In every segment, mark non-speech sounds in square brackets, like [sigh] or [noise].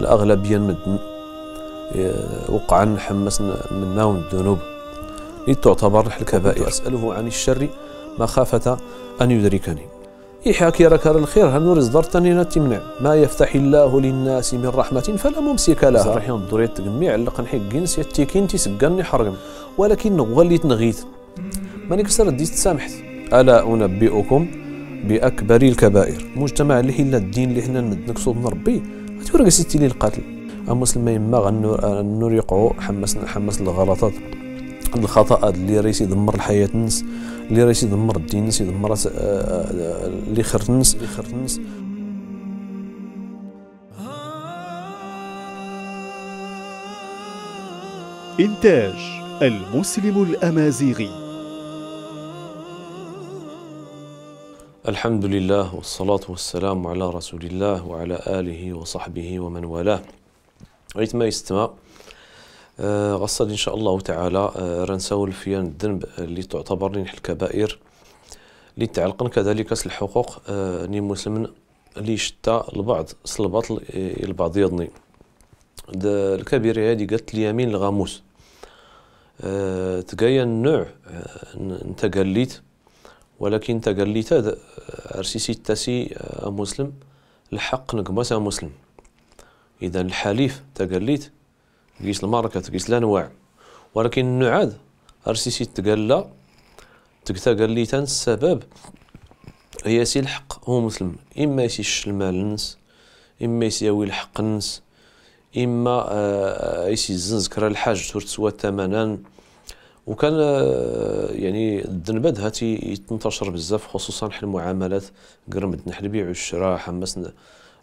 الأغلبية من وقعا نحمس منا ومن الذنوب إذ تعتبر الكبائر أسأله عن الشر مخافة أن يدركني يحاكي راك الخير هل نور إصدرتني تمنع ما يفتح الله للناس من رحمة فلا ممسك لها صراحة الدورية تجميع لقن جنس سيتيكين تسقني حرقم ولكن غليت نغيت ماني كسر ديت سامحت ألا أنبئكم بأكبر الكبائر مجتمع اللي هي الدين اللي حنا نمد نكسو ربي تورق ستي لي القتل مسلم يما غنور النور يقعو حمس حمس الغلطات الخطأ اللي ريسي يدمر الحياة الناس اللي ريسي يدمر الدين الناس يدمر آه، آه، اللي خر الناس اللي خر الناس إنتاج المسلم الأمازيغي الحمد لله والصلاة والسلام على رسول الله وعلى آله وصحبه ومن والاه أيتما يستمع آه غصد إن شاء الله تعالى آه رنساول في الذنب اللي تعتبر من الكبائر اللي تعلقن كذلك الحقوق آه ني مسلم اللي شتى البعض سلبط آه، البعض يضني الكبيرة هذه قالت لي يمين الغاموس آه، تقايا النوع آه، انت قليت ولكن تقليت عرسيسي آه، تاسي آه، مسلم الحق نقمس مسلم إذا الحليف تقليت قيس الماركة قيس الأنواع ولكن نعاد عرسيسي تقلى تقتا قليتا السبب هي سي الحق هو مسلم إما يسي الشلمال نس إما يسياوي الحق نس إما يسي آه، الزنز كرا الحاج تورتسوا تمانا وكان آه، يعني الذنبات هاتي تنتشر بزاف خصوصا حل المعاملات قرمد نحل البيع والشراء حماس آه،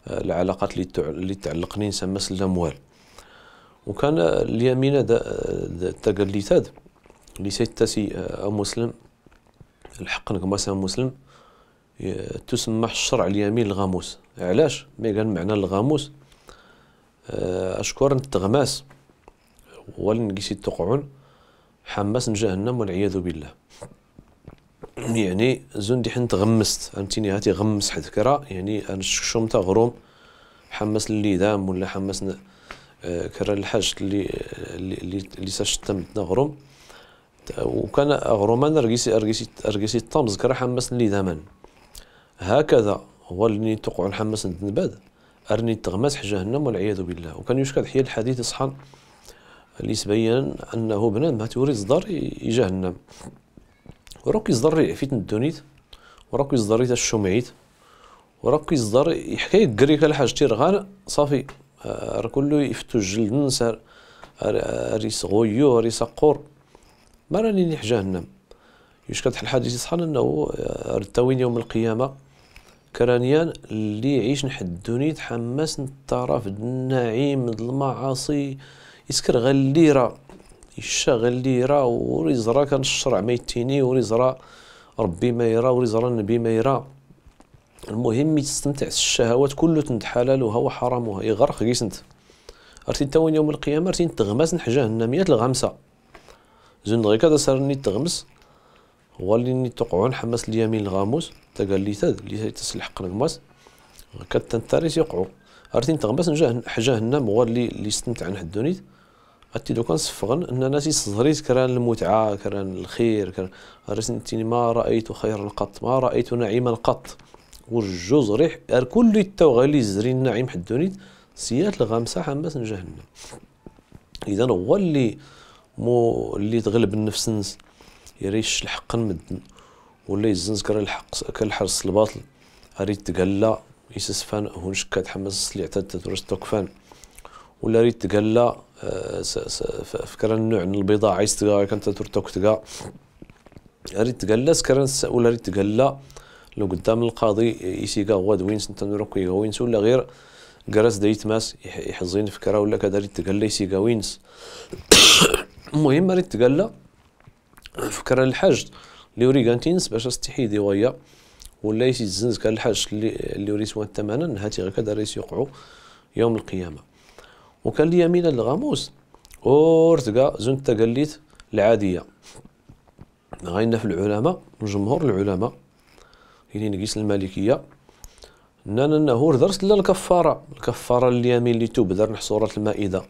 العلاقات اللي اللي تعلقني نسمى الاموال وكان آه، اليمين التقليتاد اللي سيتاسي او مسلم الحق نقماس مسلم تسمح الشرع اليمين الغاموس علاش ما كان معنى الغاموس اشكر انت هو اللي نقيسي تقعون حماس جهنم والعياذ بالله يعني زندي حنت غمست فهمتيني هاتي غمس حد كرا يعني انا شكشوم غروم حماس اللي دام ولا حماس آه، كرا الحاج اللي اللي آه، اللي ساشتم غروم وكان غرومان رقيسي رقيسي رقيسي الطمز كرا حماس اللي دامان هكذا هو اللي تقع الحماس نتنباد ارني تغمس جهنم والعياذ بالله وكان يشكل حيا الحديث صحان اللي تبين انه بنادم ما توري الصدر يجهنم وراك يصدر فتنة الدنيت وراك يصدر تاع الشمعيت وراك يصدر يحكي كريك الحاج رغان صافي آه، راه كله يفتو الجلد نسر آه، ريس غيو ريس قور ما راني نيح جهنم يوش كتح الحديث يصحن انه آه، رداوين يوم القيامه كرانيان اللي يعيش نحد الدونيت حماس الطرف النعيم المعاصي يسكر غا الليره يشا غا الليره وريزرا كان الشرع ما يتيني وريزرا ربي ما يرى وريزرا النبي ما يرى المهم يستمتع الشهوات كله تند حلالها وحرامها يغرق كيسنت ارتي تاوين يوم القيامه ارتي تغمس نحجاه الناميات الغمسه زون غير كذا سرني تغمس ولي توقعو حماس اليمين الغاموس قال لي تاد لي تسلح قنقماس كتنتاريس يوقعو ارتي تغمس نجاه حجاه النام هو اللي اللي نحدو نحدونيت غاتي دوكا نصفغن ان تي يصدريت كران المتعه كران الخير كران رسنتيني ما رايت خيرا قط ما رايت نعيما قط والجوز ريح الكل يتو اللي زري النعيم حدونيت سيات الغامسه حماس جهنم اذا هو اللي مو اللي تغلب النفس نس يريش الحق المدن ولا يزنز كران الحق كالحرس الباطل ريت تقلا يسسفان هون شكات حماس اللي عتاد تدرس ولا ريت تقلا فكرة نوع من البضاعة عايز تقا كانت ترتك تقا ريت تقلس كران ولا ريت تقلا لو قدام القاضي يسيقا غواد وين سنت نروكي وينس ولا غير قرس دايت ماس يحزين فكرة ولا كذا ريت تقلا يسيقا وينس [coughs] المهم ريت تقلا فكرة الحاج اللي وريغانتينس باش دي ويا ولا يسي الزنز كان الحاج اللي وريسوان تمانا هاتي غير كذا ريس يوقعو يوم القيامه وكان لي من الغاموس ورتقا زون التقليت العاديه غاينا في العلماء جمهور العلماء اللي نقيس المالكيه نانا نهور درس لا الكفاره الكفاره اليمين اللي تبذر نحصورة المائده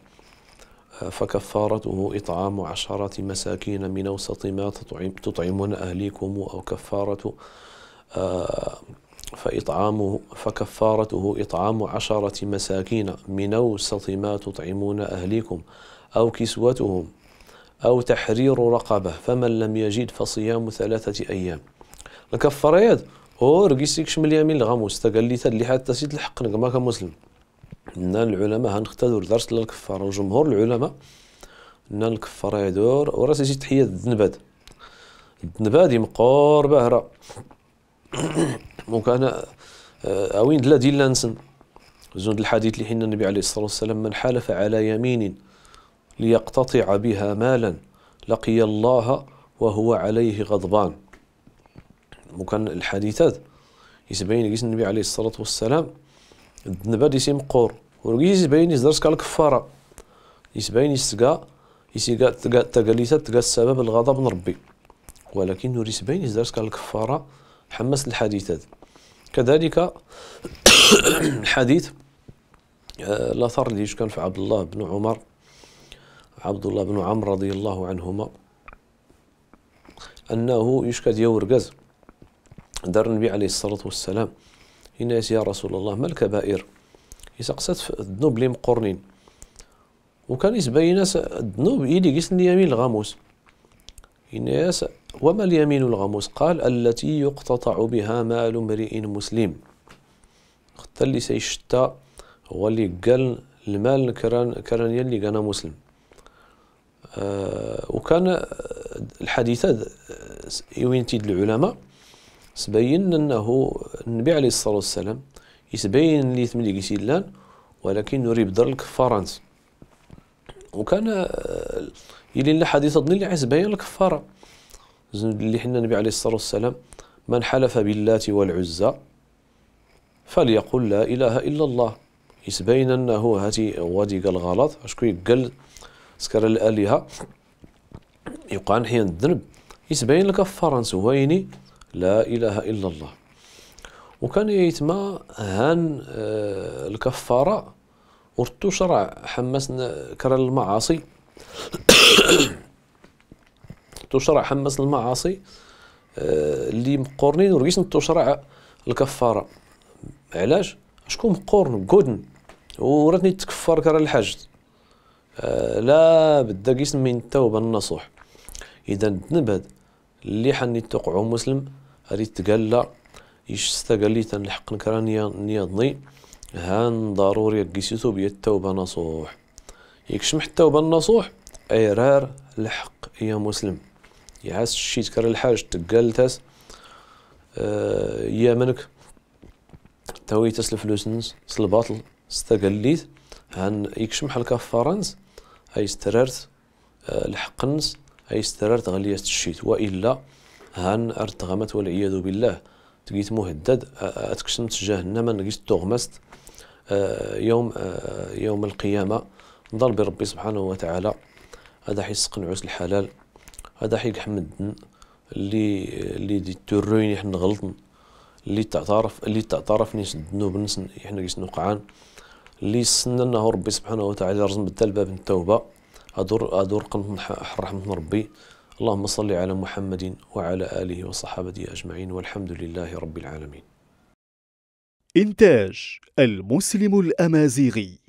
آه، فكفارته إطعام عشرة مساكين من أوسط ما تطعمون أهليكم أو كفارة آه فإطعامه فكفارته إطعام عشرة مساكين من أوسط ما تطعمون أهليكم أو كسوتهم أو تحرير رقبة فمن لم يجد فصيام ثلاثة أيام الكفاريات أو رقيسيك شمل يمين الغاموس تقليت اللي حتى سيد الحق ما كان مسلم ان العلماء هنختاروا درس للكفاره وجمهور العلماء ان الكفاره يدور وراس سيد تحيه الذنباد الذنباد يمقور بهرة دونك انا آه، اوين دلا ديال نسن زون الحديث اللي حين النبي عليه الصلاه والسلام من حالف على يمين ليقتطع بها مالا لقي الله وهو عليه غضبان وكان الحديثات يسبين لك النبي عليه الصلاه والسلام الذنبه دي سيمقور ورقي يسبين يزدرس كالكفاره يسبين يسقى يسقى تقاليسات تقى السبب الغضب من ربي ولكن يسبين يزدرس كالكفاره حمس الحديثات كذلك الحديث الاثر آه، اللي كان في عبد الله بن عمر عبد الله بن عمرو رضي الله عنهما انه يشكى ديال ورقاز دار النبي عليه الصلاه والسلام الناس يا رسول الله ما الكبائر يسقسات الذنوب اللي مقرنين وكان يتبين الذنوب اللي قسن اليمين الغاموس إنياس وما اليمين الغموس قال التي يقتطع بها مال امرئ مسلم حتى اللي سيشتا هو اللي قال المال كران كران اللي كان مسلم آه وكان آه، الحديث آه، يوين تيد العلماء سبين انه النبي عليه الصلاه والسلام يسبين لي ثمن ولكن يريد بدر الكفارانس وكان آه، يلي لنا حديث ظن اللي عز بها الكفاره اللي حنا النبي عليه الصلاه والسلام من حلف باللات والعزى فليقل لا اله الا الله يسبين انه هاتي وادي قال غلط اشكو يقل سكر الالهه يوقع حين الذنب يسبين الكفاره نسويني لا اله الا الله وكان يتما هان آه، الكفاره ورتو شرع حماس كرا المعاصي [coughs] تشرع حماس المعاصي آه، اللي مقورنين ورقيس تشرع الكفاره علاش شكون مقورن قودن ورتني تكفر كرا الحج آه، لا بدا قسم من التوبه النصوح اذا الذنب اللي حني توقعو مسلم غادي تقلى يشستا قال لي تنلحق نكرا نياضني هان ضروري قيسيتو بيا التوبة نصوح يكشمح التوبة النصوح ايرار الحق يا مسلم يعاس شي تكر الحاج تقال تاس آه يا منك تاوي تاس الفلوس نس سلباطل استقليت هان يكشمح الكفارنس هاي استرارت آه الحق نس هاي استرارت غليات الشيت والا هان ارتغمت والعياذ بالله تقيت مهدد آه، اتكشمت جهنم نقيت تغمست آه، يوم آه، يوم القيامة نضل بربي سبحانه وتعالى هذا حيسقن عوس الحلال هذا حيك حمدن اللي اللي دي تروني حنا غلطن اللي تعترف اللي تعترف نيس الذنوب نسن حنا كيس نوقعان اللي سننه ربي سبحانه وتعالى رزم بدل باب التوبة أدور أدور قنط رحمة ربي اللهم صل على محمد وعلى آله وصحبه أجمعين والحمد لله رب العالمين إنتاج المسلم الأمازيغي